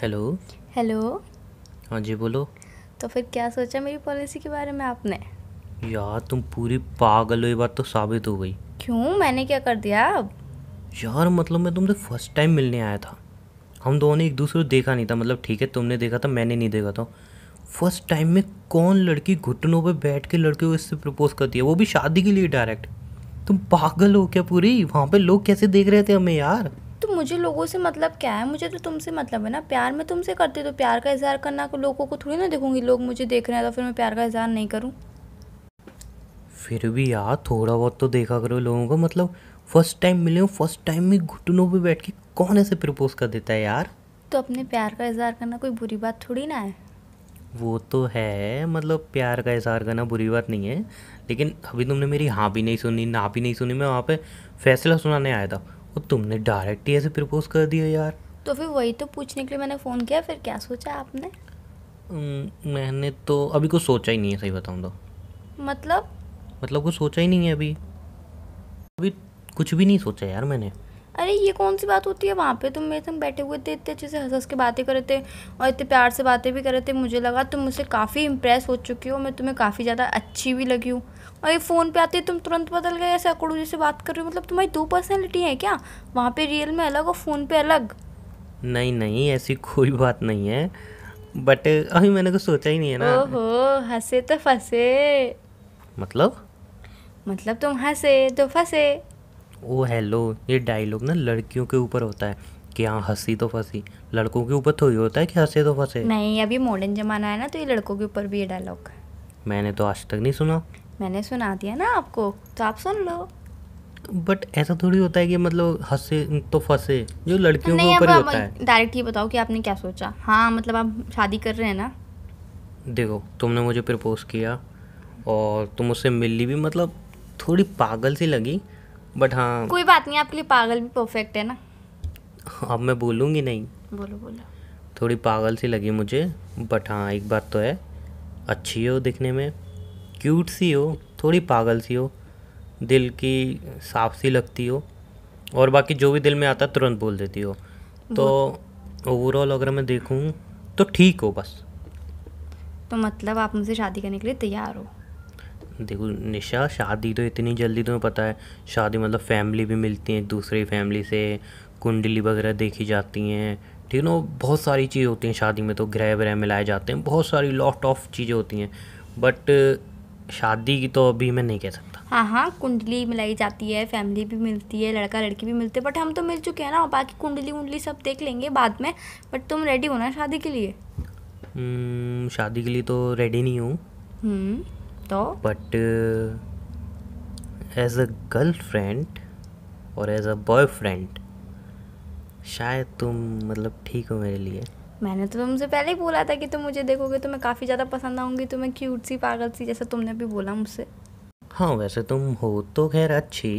Hello hello हाँ जी बोलो तो फिर क्या सोचा मेरी पॉलिसी के बारे में आपने यार तुम पूरी पागल हो ये बात तो साबित हो गई क्यों मैंने क्या कर दिया अब यार मतलब मैं तुमसे फर्स्ट टाइम मिलने आया था हम दोनों ने एक दूसरे को देखा नहीं था मतलब ठीक है तुमने देखा था मैंने नहीं देखा था फर्स्ट टाइम में कौन लड़की घुटनों पर बैठ के लड़के को इससे प्रपोज करती है वो भी शादी के लिए डायरेक्ट तुम पागल हो क्या पूरी वहाँ पे लोग कैसे देख रहे थे हमें यार मुझे लोगों से मतलब क्या है मुझे तो तुमसे मतलब है ना प्यार में तुमसे करती तो प्यार का इजहार करना लोगों को थोड़ी ना देखूंगी लोग मुझे देख रहे हैं तो फिर मैं प्यार का इजहार नहीं करूँ फिर भी यार थोड़ा बहुत तो देखा करो लोगों को मतलब फर्स्ट टाइम मिले हो फर्स्ट टाइम में घुटनों पे बैठ के कौन ऐसे प्रपोज कर देता है यार तो अपने प्यार का इजहार करना कोई बुरी बात थोड़ी ना है वो तो है मतलब प्यार का इजहार करना बुरी बात नहीं है लेकिन अभी तुमने मेरी हाँ भी नहीं सुनी ना भी नहीं सुनी मैं वहाँ पे फैसला सुनाने आया था और तुमने डायरेक्ट ही ऐसे प्रपोज कर दिया यार तो फिर वही तो पूछने के लिए मैंने फ़ोन किया फिर क्या सोचा आपने मैंने तो अभी कुछ सोचा ही नहीं है सही बताऊँ तो मतलब मतलब कुछ सोचा ही नहीं है अभी अभी कुछ भी नहीं सोचा यार मैंने अरे ये कौन सी बात होती है वहाँ पे तुम मेरे संग बैठे हुए थे इतने अच्छे से हंस हंस के बातें कर रहे थे और इतने प्यार से बातें भी कर रहे थे मुझे लगा तुम मुझसे काफ़ी इंप्रेस हो चुकी हो मैं तुम्हें काफ़ी ज़्यादा अच्छी भी लगी हूँ और ये फ़ोन पे आते तुम तुरंत बदल गए ऐसे अकड़ू जैसे बात कर रहे हो मतलब तुम्हारी दो पर्सनैलिटी है क्या वहाँ पर रियल में अलग और फ़ोन पर अलग नहीं नहीं ऐसी कोई बात नहीं है बट अभी मैंने कुछ सोचा ही नहीं है ना ओहो हंसे तो फंसे मतलब मतलब तुम हंसे तो फंसे ओ हेलो ये डायलॉग ना लड़कियों के ऊपर होता है कि हाँ हंसी तो फंसी लड़कों के ऊपर थोड़ी होता है कि हंसे तो फंसे नहीं अभी मॉडर्न जमाना है ना तो ये लड़कों के ऊपर भी ये डायलॉग मैंने तो आज तक नहीं सुना मैंने सुना दिया ना आपको तो आप सुन लो बट ऐसा थोड़ी होता है कि मतलब हंसे तो फंसे जो लड़कियों के ऊपर होता है डायरेक्ट ये बताओ कि आपने क्या सोचा हाँ मतलब आप शादी कर रहे हैं ना देखो तुमने मुझे प्रपोज किया और तुम उससे मिली भी मतलब थोड़ी पागल सी लगी बट हाँ कोई बात नहीं आपके लिए पागल भी परफेक्ट है ना हाँ, अब मैं बोलूँगी नहीं बोलो बोलो थोड़ी पागल सी लगी मुझे बट हाँ एक बात तो है अच्छी हो दिखने में क्यूट सी हो थोड़ी पागल सी हो दिल की साफ सी लगती हो और बाकी जो भी दिल में आता तुरंत बोल देती हो तो ओवरऑल अगर मैं देखूँ तो ठीक हो बस तो मतलब आप मुझसे शादी करने के लिए तैयार हो देखो निशा शादी तो इतनी जल्दी तुम्हें पता है शादी मतलब फैमिली भी मिलती है दूसरी फैमिली से कुंडली वगैरह देखी जाती हैं ठीक है ना बहुत सारी चीज़ होती हैं शादी में तो ग्रह वगैरह मिलाए जाते हैं बहुत सारी लॉट ऑफ चीज़ें होती हैं बट शादी की तो अभी मैं नहीं कह सकता हाँ हाँ कुंडली मिलाई जाती है फैमिली भी मिलती है लड़का लड़की भी मिलते हैं बट हम तो मिल चुके हैं ना बाकी कुंडली उंडली सब देख लेंगे बाद में बट तुम रेडी हो ना शादी के लिए hmm, शादी के लिए तो रेडी नहीं हूँ hmm. तो but as a girlfriend और एज अ बॉय फ्रेंड शायद तुम मतलब ठीक हो मेरे लिए मैंने तो तुमसे पहले ही बोला था कि तुम मुझे देखोगे तो मैं काफ़ी ज़्यादा पसंद आऊँगी तुम्हें तो क्यूट सी पागल सी जैसा तुमने भी बोला मुझसे हाँ वैसे तुम हो तो खैर अच्छी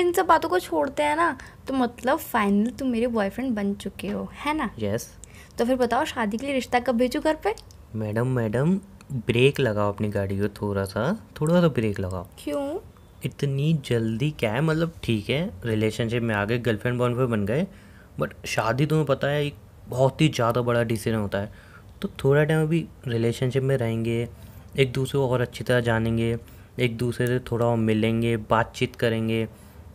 इन सब बातों को छोड़ते हैं ना तो मतलब फाइनल तुम मेरे बॉयफ्रेंड बन चुके हो है ना यस yes. तो फिर बताओ शादी के लिए रिश्ता कब भेजू घर पे मैडम मैडम ब्रेक लगाओ अपनी गाड़ी को थोड़ा सा थोड़ा सा ब्रेक लगाओ क्यों इतनी जल्दी क्या है मतलब ठीक है रिलेशनशिप में आ गए गर्लफ्रेंड बॉयफ्रेंड बन गए बट शादी तुम्हें पता है एक बहुत ही ज़्यादा बड़ा डिसीजन होता है तो थोड़ा टाइम अभी रिलेशनशिप में रहेंगे एक दूसरे को और अच्छी तरह जानेंगे एक दूसरे से थोड़ा मिलेंगे बातचीत करेंगे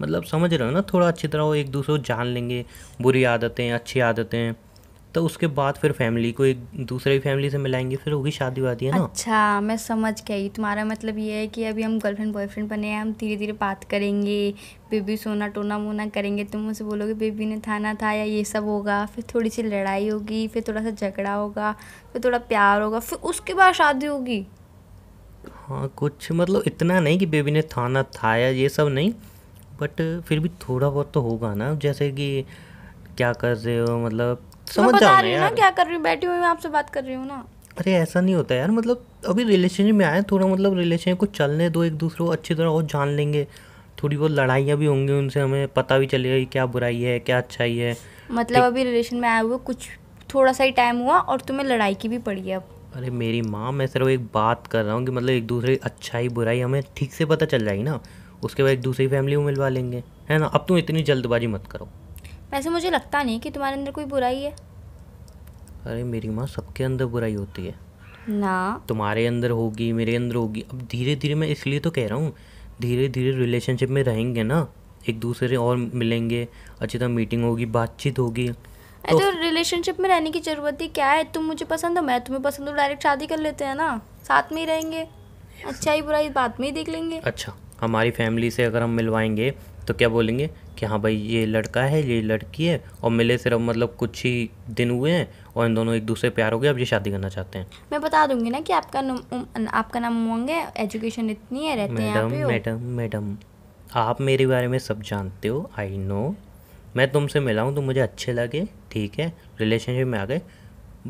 मतलब समझ रहे हो ना थोड़ा अच्छी तरह वो एक दूसरे को जान लेंगे बुरी आदतें अच्छी आदतें तो उसके बाद फिर फैमिली को एक दूसरे फैमिली से मिलाएंगे फिर होगी शादी वादी है ना अच्छा मैं समझ गई तुम्हारा मतलब ये है कि अभी हम गर्लफ्रेंड बॉयफ्रेंड बने हैं हम धीरे धीरे बात करेंगे बेबी सोना टोना मोना करेंगे तुम मुझसे बोलोगे बेबी ने थाना था या ये सब होगा फिर थोड़ी सी लड़ाई होगी फिर थोड़ा सा झगड़ा होगा फिर थोड़ा प्यार होगा फिर उसके बाद शादी होगी हाँ कुछ मतलब इतना नहीं कि बेबी ने थाना था या ये सब नहीं बट फिर भी थोड़ा बहुत तो होगा ना जैसे कि क्या कर रहे हो मतलब समझ बता रही ना क्या कर रही हूँ बैठी हुई मैं आपसे बात कर रही हूँ ना अरे ऐसा नहीं होता यार मतलब अभी रिलेशनशिप में आए थोड़ा मतलब रिलेशनशिप को चलने दो एक दूसरे को अच्छी तरह और जान लेंगे थोड़ी बहुत लड़ाइयाँ भी होंगी उनसे हमें पता भी चलेगा कि क्या बुराई है क्या अच्छाई है मतलब अभी रिलेशन में आए हुए कुछ थोड़ा सा ही टाइम हुआ और तुम्हें लड़ाई की भी पड़ी है अब अरे मेरी माँ मैं सिर्फ एक बात कर रहा हूँ कि मतलब एक दूसरे की अच्छाई बुराई हमें ठीक से पता चल जाएगी ना उसके बाद एक दूसरी फैमिली को मिलवा लेंगे है ना अब तुम इतनी जल्दबाजी मत करो वैसे मुझे लगता नहीं कि तुम्हारे अंदर कोई बुराई है अरे मेरी माँ सबके अंदर बुराई होती है ना तुम्हारे अंदर होगी मेरे अंदर होगी अब धीरे धीरे मैं इसलिए तो कह रहा हूँ धीरे धीरे रिलेशनशिप में रहेंगे ना एक दूसरे और मिलेंगे अच्छी तरह मीटिंग होगी बातचीत होगी तो, रिलेशनशिप तो में रहने की ज़रूरत ही क्या है तुम मुझे पसंद हो मैं तुम्हें पसंद हो डायरेक्ट शादी कर लेते हैं ना साथ में ही रहेंगे अच्छा ही बुराई बात में ही देख लेंगे अच्छा हमारी फैमिली से अगर हम मिलवाएंगे तो क्या बोलेंगे कि हाँ भाई ये लड़का है ये लड़की है और मिले सिर्फ मतलब कुछ ही दिन हुए हैं और इन दोनों एक दूसरे प्यार हो गया अब ये शादी करना चाहते हैं मैं बता दूंगी ना कि आपका न, आपका नाम है एजुकेशन इतनी है रहते मैडम हैं मैडम मैडम आप मेरे बारे में सब जानते हो आई नो मैं तुमसे मिला हूँ तो मुझे अच्छे लगे ठीक है रिलेशनशिप में आ गए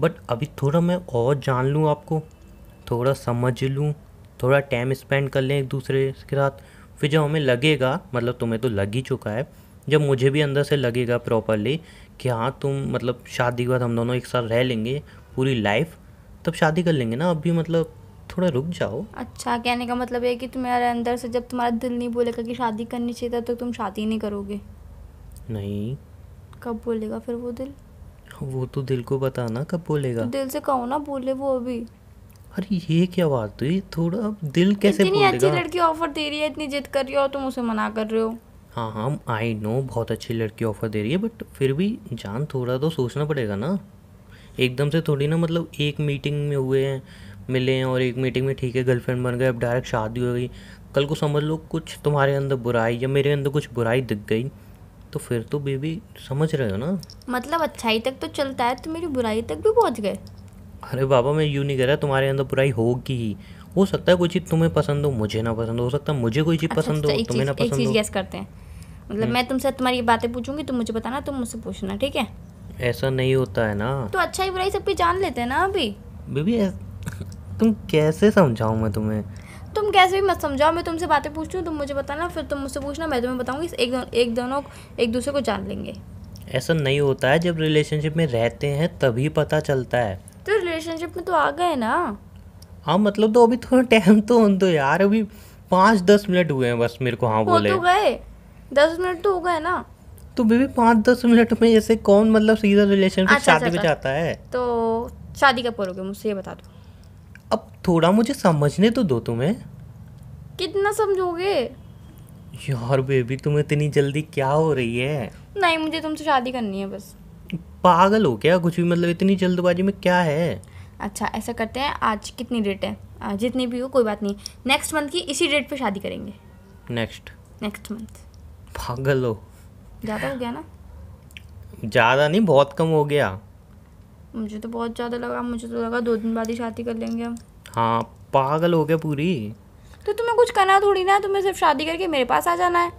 बट अभी थोड़ा मैं और जान लूँ आपको थोड़ा समझ लूँ थोड़ा टाइम स्पेंड कर लें एक दूसरे के साथ फिर जब हमें लगेगा मतलब तुम्हें तो लग ही चुका है जब मुझे भी अंदर से लगेगा प्रॉपरली कि हाँ तुम मतलब शादी के बाद हम दोनों एक साथ रह लेंगे पूरी लाइफ तब शादी कर लेंगे ना अभी मतलब थोड़ा रुक जाओ अच्छा कहने का मतलब है कि तुम्हारे अंदर से जब तुम्हारा दिल नहीं बोलेगा कि शादी करनी चाहिए था तो तुम शादी नहीं करोगे नहीं कब बोलेगा फिर वो दिल वो तो दिल को बताना कब बोलेगा तो दिल से कहो ना बोले वो अभी अरे ये क्या बात हुई थोड़ा दिल कैसे इतनी अच्छी लड़की ऑफर दे रही है इतनी जिद कर रही हो तुम उसे मना कर रहे हो हाँ हाँ आई नो बहुत अच्छी लड़की ऑफर दे रही है बट फिर भी जान थोड़ा तो सोचना पड़ेगा ना एकदम से थोड़ी ना मतलब एक मीटिंग में हुए हैं मिले हैं और एक मीटिंग में ठीक है गर्लफ्रेंड बन गए अब डायरेक्ट शादी हो गई कल को समझ लो कुछ तुम्हारे अंदर बुराई या मेरे अंदर कुछ बुराई दिख गई तो फिर तो बेबी समझ रहे हो ना मतलब अच्छाई तक तो चलता है तो मेरी बुराई तक भी पहुंच गए अरे बाबा मैं यूँ नहीं कह रहा तुम्हारे अंदर बुराई होगी ही हो सकता है कोई चीज़ तुम्हें पसंद हो मुझे ना पसंद हो सकता है मुझे कोई चीज़ अच्छा, पसंद अच्छा, हो तुम्हें ना पसंद हो चीज़ गैस करते हैं मतलब मैं हम्म। तुमसे तुम्हारी बातें पूछूंगी तुम मुझे बताना तुम मुझसे पूछना ठीक है ऐसा नहीं होता है ना तो अच्छा ही बुराई सब भी जान लेते हैं ना अभी बेबी तुम कैसे समझाऊं मैं तुम्हें तुम कैसे भी मत समझाओ मैं तुमसे बातें पूछती रही तुम मुझे बताना फिर तुम मुझसे पूछना मैं तुम्हें बताऊंगी एक दो, एक दोनों एक दूसरे को जान लेंगे ऐसा नहीं होता है जब रिलेशनशिप में रहते हैं तभी पता चलता है तो रिलेशनशिप में तो आ गए ना हाँ मतलब तो अभी थोड़ा टाइम तो उन दो तो यार अभी पाँच दस मिनट हुए हैं बस मेरे को हाँ वो बोले तो गए दस मिनट तो हो गए ना तो बेबी पाँच दस मिनट में जैसे कौन मतलब सीधा रिलेशनशिप अच्छा, शादी अच्छा, में अच्छा। जाता है तो शादी कब करोगे मुझसे ये बता दो अब थोड़ा मुझे समझने तो दो तुम्हें कितना समझोगे यार बेबी तुम्हें इतनी जल्दी क्या हो रही है नहीं मुझे तुमसे शादी करनी है बस पागल हो क्या कुछ भी मतलब इतनी जल्दबाजी में क्या है अच्छा ऐसा करते हैं आज कितनी डेट है जितनी भी हो कोई बात नहीं नेक्स्ट मंथ की इसी डेट पे शादी करेंगे नेक्स्ट नेक्स्ट मंथ पागल हो ज़्यादा हो गया ना ज़्यादा नहीं बहुत कम हो गया मुझे तो बहुत ज़्यादा लगा मुझे तो लगा दो दिन बाद ही शादी कर लेंगे हम हाँ पागल हो गया पूरी तो तुम्हें कुछ करना थोड़ी ना तुम्हें सिर्फ शादी करके मेरे पास आ जाना है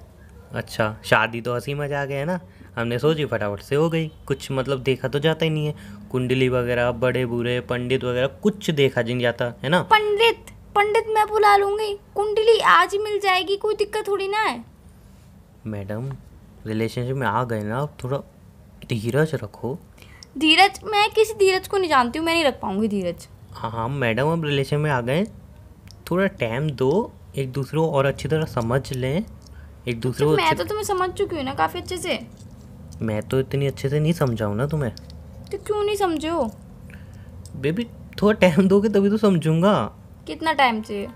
अच्छा शादी तो हंसी मजा आ गया है ना हमने सोची फटाफट से हो गई कुछ मतलब देखा तो जाता ही नहीं है कुंडली वगैरह बड़े बुरे पंडित वगैरह कुछ देखा नहीं जाता है ना पंडित पंडित मैं बुला लूंगी कुंडली आज ही मिल जाएगी कोई दिक्कत थोड़ी ना है मैडम रिलेशनशिप में आ गए ना आप थोड़ा धीरज रखो धीरज मैं किसी धीरज को नहीं जानती हूँ मैं नहीं रख पाऊंगी धीरज हाँ मैडम अब रिलेशन में आ गए थोड़ा टाइम दो एक दूसरे को और अच्छी तरह समझ लें एक अच्छा, दूसरे को मैं तो तुम्हें समझ चुकी हूँ ना काफ़ी अच्छे से मैं तो इतनी अच्छे से नहीं समझाऊँ ना तुम्हें तो क्यों नहीं समझो बेबी थोड़ा टाइम दोगे तभी तो समझूंगा कितना टाइम चाहिए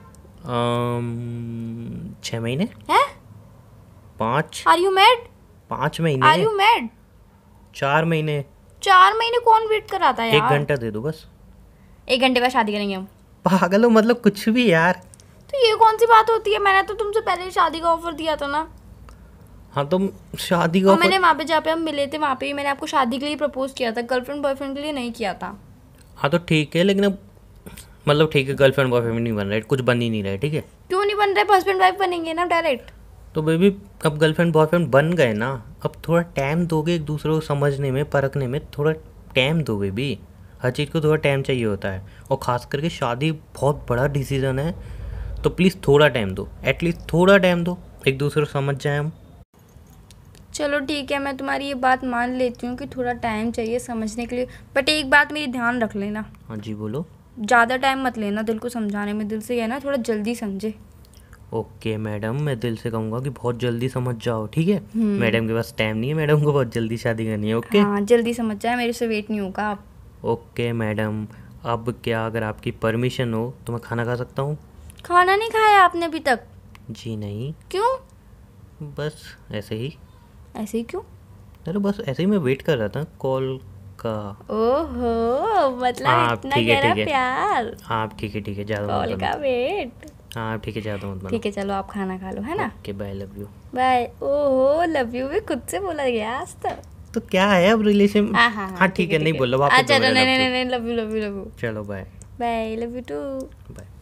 छः महीने हैं पाँच आर यू मैड पाँच महीने आर यू मैड चार महीने चार महीने कौन वेट कराता है यार एक घंटा दे दो बस एक घंटे बाद शादी करेंगे हम पागल हो मतलब कुछ भी यार तो ये कौन सी बात होती है मैंने तो तुमसे पहले शादी का ऑफर दिया था ना हाँ तो शादी का मैंने वहाँ पे जहाँ पे हम मिले थे वहाँ पे मैंने आपको शादी के लिए प्रपोज किया था गर्लफ्रेंड बॉयफ्रेंड के लिए नहीं किया था हाँ तो ठीक है लेकिन अब मतलब ठीक है गर्लफ्रेंड बॉयफ्रेंड नहीं बन रहे कुछ बन ही नहीं रहे ठीक है क्यों नहीं बन रहे हस्बैंड वाइफ बनेंगे ना डायरेक्ट तो बेबी अब गर्लफ्रेंड बॉयफ्रेंड बन गए ना अब थोड़ा टाइम दोगे एक दूसरे को समझने में परखने में थोड़ा टाइम दो बेबी हर चीज़ को थोड़ा टाइम चाहिए होता है और ख़ास करके शादी बहुत बड़ा डिसीज़न है तो प्लीज़ थोड़ा टाइम दो एटलीस्ट थोड़ा टाइम दो एक दूसरे को समझ जाए हम चलो ठीक है मैं तुम्हारी ये बात मान लेती हूँ कि थोड़ा टाइम चाहिए समझने के लिए बट एक बात मेरी ध्यान रख लेना हाँ जी बोलो ज़्यादा टाइम मत लेना दिल को समझाने में दिल से है ना थोड़ा जल्दी समझे ओके मैडम मैं दिल से कहूँगा कि बहुत जल्दी समझ जाओ ठीक है हम्म। मैडम के पास टाइम नहीं है मैडम को बहुत जल्दी शादी करनी है ओके हाँ जल्दी समझ जाए मेरे से वेट नहीं होगा आप ओके मैडम अब क्या अगर आपकी परमिशन हो तो मैं खाना खा सकता हूँ खाना नहीं खाया आपने अभी तक जी नहीं क्यों बस ऐसे ही ऐसे ही क्यों अरे बस ऐसे ही मैं वेट कर रहा था कॉल का ओहो मतलब आप, हाँ, ठीक है प्यार आप हाँ, ठीक है ठीक है ज्यादा कॉल का वेट हाँ ठीक है ज्यादा मत ठीक है चलो आप खाना खा लो है ना okay bye love you bye ओहो लव यू भी खुद से बोला गया आज तक तो क्या है अब रिलेशन हाँ, हाँ ठीक है नहीं बोलो आप अच्छा नहीं नहीं नहीं love you love you love you चलो bye bye love you too bye